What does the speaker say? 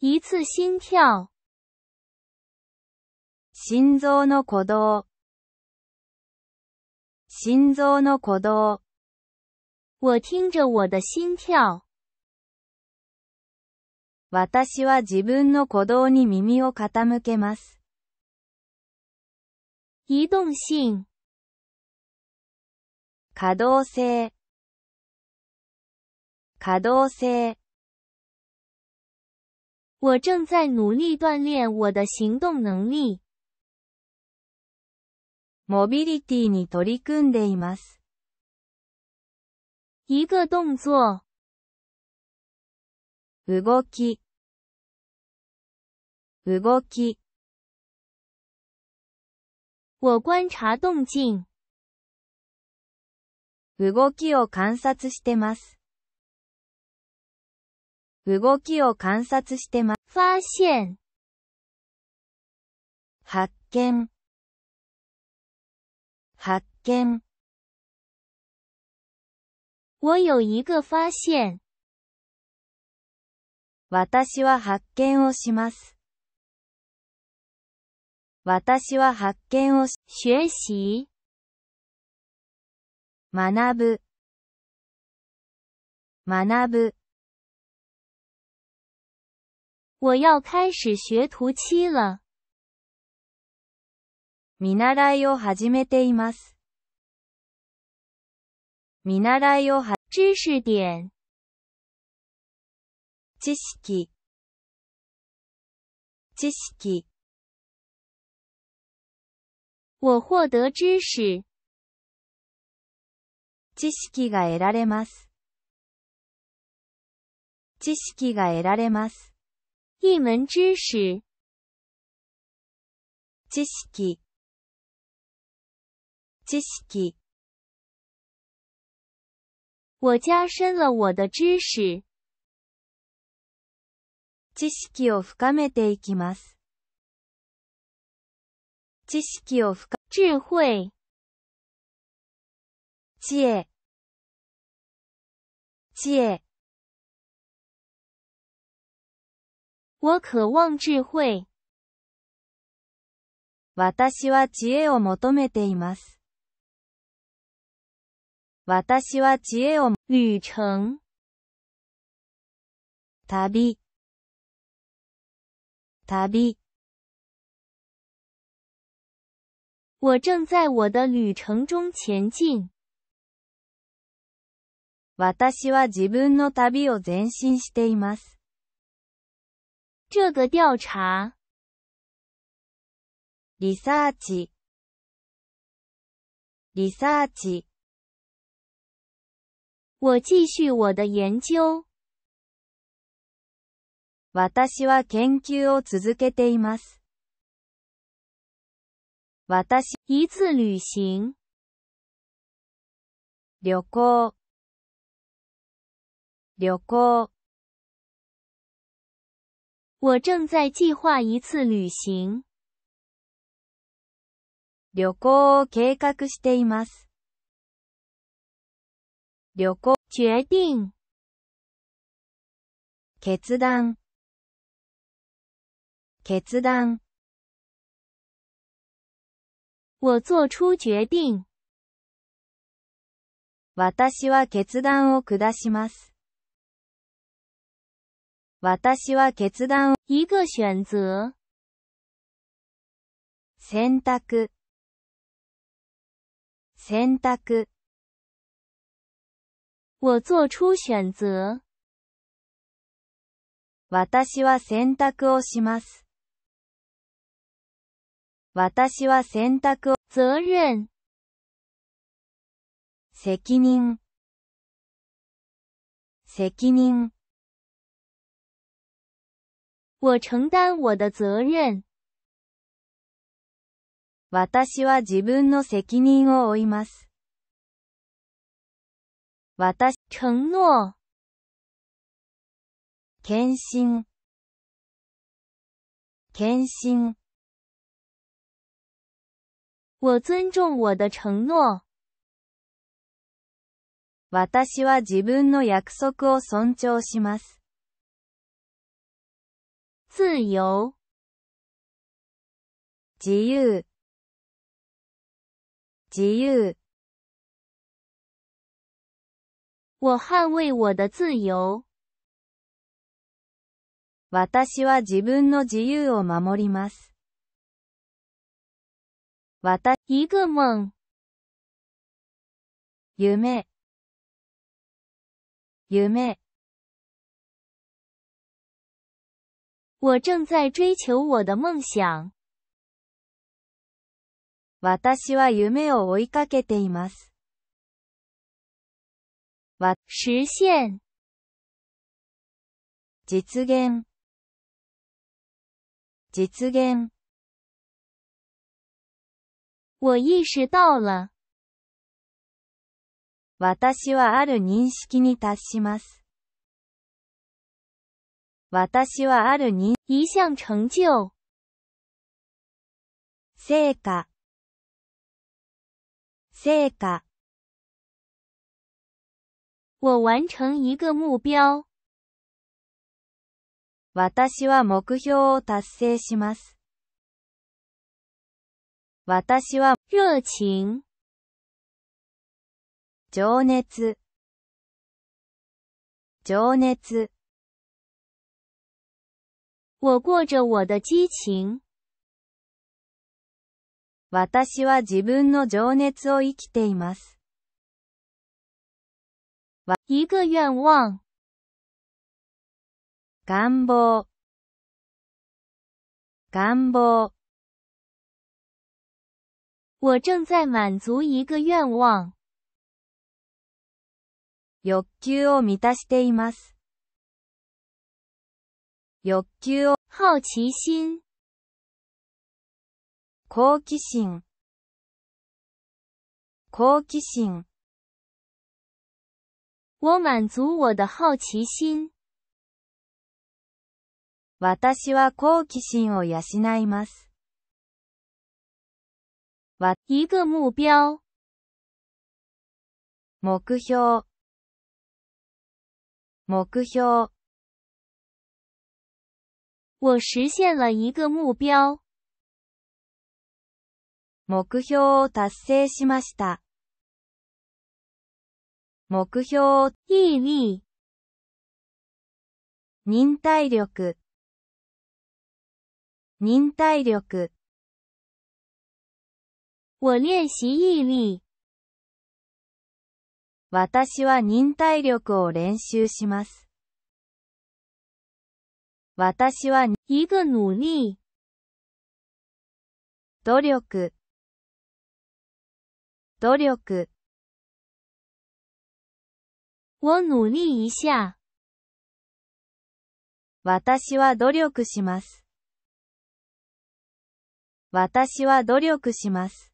一次心跳。心臓の鼓動。心臓の鼓動。我听着我的心跳。私は自分の鼓動に耳を傾けます。移動性。可動性。可動性。我正在努力锻炼我的行動能力。モビリティに取り組んでいます。一个動作。動き。動き。我观察動静。動きを観察してます。動きを観察してま、发现。発見発見我有一个发现私は発見をします。私は発見をし、学習学ぶ学ぶ我要开始学徒期了。見習いを始めています。見習を始めています。知识点。知識。知識。我获得知识。知識が得られます。知識が得られます。一门知识。知識。知識。我加深了我的知識。知識を深めていきます。知識を深、め、智慧。知恵。知恵。我渴望智慧。私は知恵を求めています。私は知恵を、旅程。旅。旅。我正在我的旅程中前进。私は自分の旅を前進しています。这个调查。リサーチ、リサーチ。我继续我的研究。私は研究を続けています。私、一次旅行。旅行、旅行。我正在计划一次旅行。旅行を計画しています。旅行、決定。決断。決断。我做出决定。私は決断を下します。私は決断、を。一个選择。選択、選択。我做出選择。私は選択をします。私は選択を、責任、責任、責任。我承担我的责任。私は自分の責任を負います。私、承諾。検診。検診。我尊重我的承諾。私は自分の約束を尊重します。自由自由自由我捍卫我的自由。私は自分の自由を守ります。私、一个梦。夢。夢。我正在追求我的梦想。私は夢を追いかけています。实現。実現。実現。我意识到了。私はある認識に達します。私はあるに、一向成就。成果、成果。我完成一个目標。私は目標を達成します。私は、熱情。情熱。情熱。我过着我的激情。私は自分の情熱を生きています。一个愿望。願望。願望。我正在满足一个愿望。欲求を満たしています。欲求を、好奇心。好奇心。好奇心。我满足我的好奇心。私は好奇心を養います。わ、一个目標。目標。目標。我实现了一个目标。目標を達成しました。目標を、毅力。忍耐力。忍耐力。我練習意力。私は忍耐力を練習します。私は一个努力。努力。努力。我努力一下。私は努力します。私は努力します。